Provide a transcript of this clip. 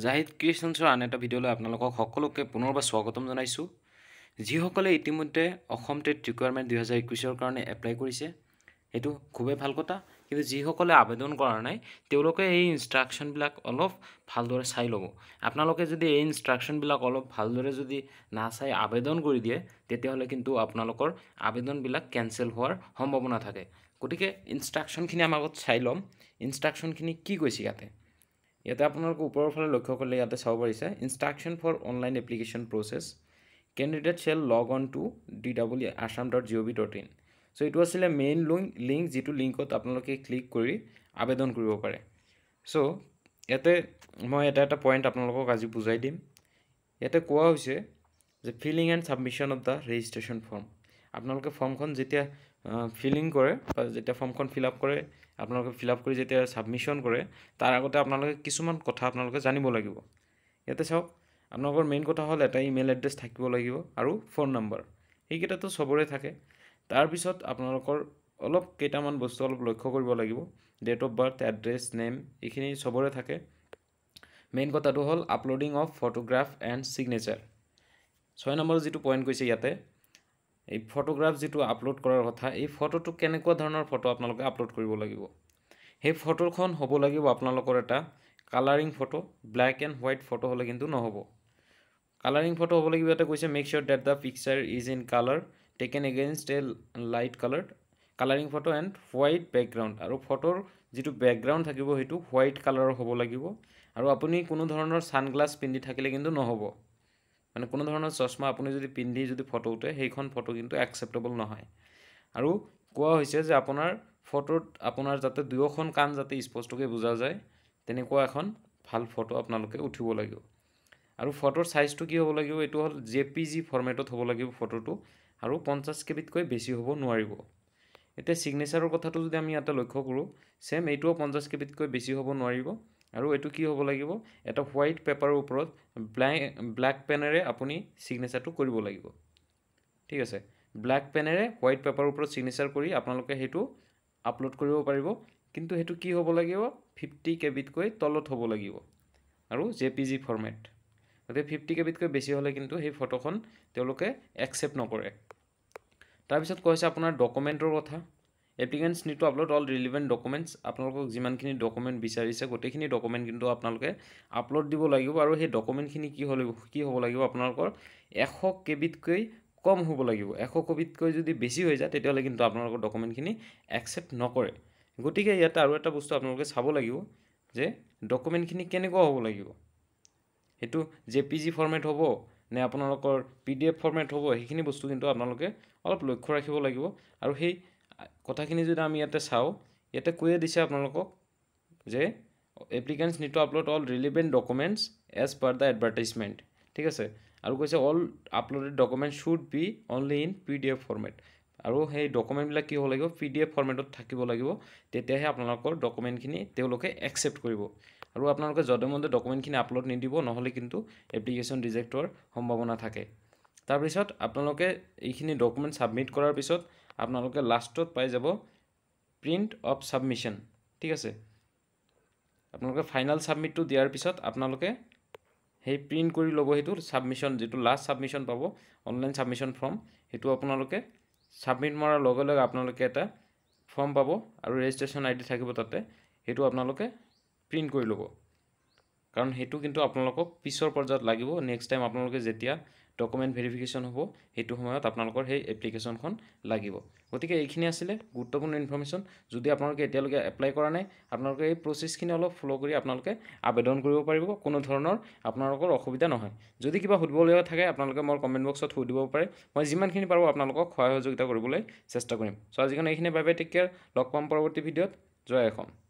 জাহিদ ক্ৰিয়েশনসৰ আন এটা ভিডিঅ'লৈ আপোনালোকক সকলোকে পুনৰবাৰ স্বাগতম জনাইছোঁ যিসকলে ইতিমধ্যে অসম টেট ৰিকুৱাৰমেণ্ট দুহেজাৰ একৈছৰ কাৰণে এপ্লাই কৰিছে সেইটো খুবেই ভাল কথা কিন্তু যিসকলে আবেদন কৰা নাই তেওঁলোকে এই ইনষ্ট্ৰাকশ্যনবিলাক অলপ ভালদৰে চাই লব আপোনালোকে যদি এই ইনষ্ট্ৰাকশ্যনবিলাক অলপ ভালদৰে যদি না চাই আবেদন কৰি দিয়ে তেতিয়াহ'লে কিন্তু আপোনালোকৰ আবেদনবিলাক কেঞ্চেল হোৱাৰ সম্ভাৱনা থাকে গতিকে ইনষ্ট্ৰাকশ্যনখিনি আমাৰ আগত চাই লম ইনষ্ট্ৰাকশ্যনখিনি কি কৈছে ইয়াতে ইয়াতে আপোনালোকৰ ওপৰৰ ফালে লক্ষ্য কৰিলে ইয়াতে চাব পাৰিছে instruction for online application process candidate shall log on to D W Assam dot G O' V dot in so' এইটো আছিলে মেইন লিংক লিংক যিটো লিংকত আপোনালোকে ক্লিক কৰি আবেদন কৰিব পাৰে চ' ইয়াতে মই এটা এটা পইণ্ট আপোনালোকক আজি বুজাই দিম ইয়াতে কোৱা হৈছে যে filling and submission of the registration form আপোনালোকে ফৰ্মখন যেতিয়া ফিলিং কৰে বা যেতিয়া ফৰ্মখন ফিল আপ কৰে আপোনালোকে ফিল আপ কৰি যেতিয়া ছাবমিশ্যন কৰে তাৰ আগতে আপোনালোকে কিছুমান কথা আপোনালোকে জানিব লাগিব ইয়াতে চাওক আপোনালোকৰ মেইন কথা হ'ল এটা ইমেইল এড্ৰেছ থাকিব লাগিব আৰু ফোন নম্বৰ সেইকেইটাতো চবৰে থাকে তাৰপিছত আপোনালোকৰ অলপ কেইটামান বস্তু অলপ লক্ষ্য কৰিব লাগিব date of birth address name এইখিনি চবৰে থাকে মেইন কথাটো হ'ল uploading of photograph and signature ছয় নম্বৰ যিটো পইণ্ট কৈছে ইয়াতে এই ফটোগ্ৰাফ যিটো আপলোড কৰাৰ কথা এই ফটোটো কেনেকুৱা ধৰণৰ ফটো আপোনালোকে আপলোড কৰিব লাগিব সেই ফটোখন হ'ব লাগিব আপোনালোকৰ এটা colouring photo black and white photo হ'লে কিন্তু নহ'ব কালাৰিং ফটো হ'ব লাগিব এটা কৈছে make sure that the picture is in colour taken against a light colour colouring photo and white background আৰু ফটোৰ যিটো বেকগ্ৰাউণ্ড থাকিব সেইটো হোৱাইট কালাৰৰ হ'ব লাগিব আৰু আপুনি কোনো ধৰণৰ ছানগ্লাছ পিন্ধি থাকিলে কিন্তু নহ'ব মানে কোনো ধৰণৰ চশমা আপুনি যদি পিন্ধি যদি ফটো উঠে সেইখন ফটো কিন্তু একচেপ্টেবল নহয় আৰু কোৱা হৈছে যে আপোনাৰ ফটোত আপোনাৰ যাতে দুয়োখন কাণ যাতে স্পষ্টকৈ বুজা যায় তেনেকুৱা এখন ভাল ফটো আপোনালোকে উঠিব লাগিব আৰু ফটোৰ ছাইজটো কি হ'ব লাগিব এইটো হ'ল জে পি জি ফৰ্মেটত হ'ব লাগিব ফটোটো আৰু পঞ্চাছ কেবিতকৈ বেছি হ'ব নোৱাৰিব এতিয়া ছিগনেচাৰৰ কথাটো যদি আমি ইয়াতে লক্ষ্য কৰোঁ ছেম এইটোও পঞ্চাছ কেবিতকৈ বেছি হ'ব নোৱাৰিব আৰু এইটো কি হ'ব লাগিব এটা হোৱাইট পেপাৰৰ ওপৰত ব্লাই ব্লেক পেনেৰে আপুনি চিগনেচাৰটো কৰিব লাগিব ঠিক আছে ব্লেক পেনেৰে হোৱাইট পেপাৰৰ ওপৰত ছিগনেচাৰ কৰি আপোনালোকে সেইটো আপলোড কৰিব পাৰিব কিন্তু সেইটো কি হ'ব লাগিব ফিফটি কেবিতকৈ তলত হ'ব লাগিব আৰু জে পি জি ফৰ্মেট গতিকে ফিফটি কেবিতকৈ বেছি হ'লে কিন্তু সেই ফটোখন তেওঁলোকে একচেপ্ট নকৰে তাৰপিছত কৈছে আপোনাৰ ডকুমেণ্টৰ কথা applicants need to upload all relevant documents আপোনালোকক যিমানখিনি ডকুমেণ্ট বিচাৰিছে গোটেইখিনি ডকুমেণ্ট কিন্তু আপোনালোকে আপলোড দিব লাগিব আৰু সেই ডকুমেণ্টখিনি কি হ'ল কি হ'ব লাগিব আপোনালোকৰ এশ কেবিতকৈ কম হ'ব লাগিব এশ কেবিতকৈ যদি বেছি হৈ যায় তেতিয়াহ'লে কিন্তু আপোনালোকৰ ডকুমেণ্টখিনি একচেপ্ট নকৰে গতিকে ইয়াত আৰু এটা বস্তু আপোনালোকে চাব লাগিব যে ডকুমেণ্টখিনি কেনেকুৱা হ'ব লাগিব সেইটো জে পি জি ফৰ্মেট হ'ব নে আপোনালোকৰ পি ডি এফ ফৰ্মেট হ'ব সেইখিনি বস্তু কিন্তু আপোনালোকে অলপ লক্ষ্য ৰাখিব লাগিব আৰু সেই কথাখিনি যদি আমি ইয়াতে চাওঁ ইয়াতে কৈয়ে দিছে আপোনালোকক যে applicants need to upload all relevant documents as per the advertisement ঠিক আছে আৰু কৈছে all uploaded document should be only in P D F format আৰু সেই ডকুমেণ্টবিলাক কি হ'ব লাগিব পি ডি এফ ফৰ্মেটত থাকিব লাগিব তেতিয়াহে আপোনালোকৰ ডকুমেণ্টখিনি তেওঁলোকে একচেপ্ট কৰিব আৰু আপোনালোকে যদে মদে ডকুমেণ্টখিনি আপলোড নিদিব নহ'লে কিন্তু এপ্লিকেশ্যন ৰিজেক্ট হোৱাৰ সম্ভাৱনা থাকে তাৰপিছত আপোনালোকে এইখিনি ডকুমেণ্ট ছাবমিট কৰাৰ পিছত আপোনালোকে লাষ্টত পাই যাব প্ৰিণ্ট অফ ছাবমিশ্যন ঠিক আছে আপোনালোকে ফাইনেল ছাবমিটটো দিয়াৰ পিছত আপোনালোকে সেই প্ৰিণ্ট কৰি ল'ব সেইটো ছাবমিশ্যন যিটো লাষ্ট ছাবমিশ্যন পাব অনলাইন ছাবমিশ্যন ফৰ্ম সেইটো আপোনালোকে ছাবমিট মৰাৰ লগে লগে আপোনালোকে এটা ফৰ্ম পাব আৰু ৰেজিষ্ট্ৰেশ্যন আই ডি থাকিব তাতে সেইটো আপোনালোকে প্ৰিণ্ট কৰি ল'ব কাৰণ সেইটো কিন্তু আপোনালোকক পিছৰ পৰ্যায়ত লাগিব নেক্সট টাইম আপোনালোকে যেতিয়া ডকুমেণ্ট ভেৰিফিকেশ্যন হ'ব সেইটো সময়ত আপোনালোকৰ সেই এপ্লিকেশ্যনখন লাগিব গতিকে এইখিনি আছিলে গুৰুত্বপূৰ্ণ ইনফৰ্মেশ্যন যদি আপোনালোকে এতিয়ালৈকে এপ্লাই কৰা নাই আপোনালোকে এই প্ৰচেছখিনি অলপ ফ'ল' কৰি আপোনালোকে আবেদন কৰিব পাৰিব কোনো ধৰণৰ আপোনালোকৰ অসুবিধা নহয় যদি কিবা সুধিবলগীয়া থাকে আপোনালোকে মোৰ কমেণ্ট বক্সত সুধিব পাৰে মই যিমানখিনি পাৰোঁ আপোনালোকক সহায় সহযোগিতা কৰিবলৈ চেষ্টা কৰিম চ' আজিকালি এইখিনি বাবে টেক কেয়াৰ লগ পাম পৰৱৰ্তী ভিডিঅ'ত জয় এখন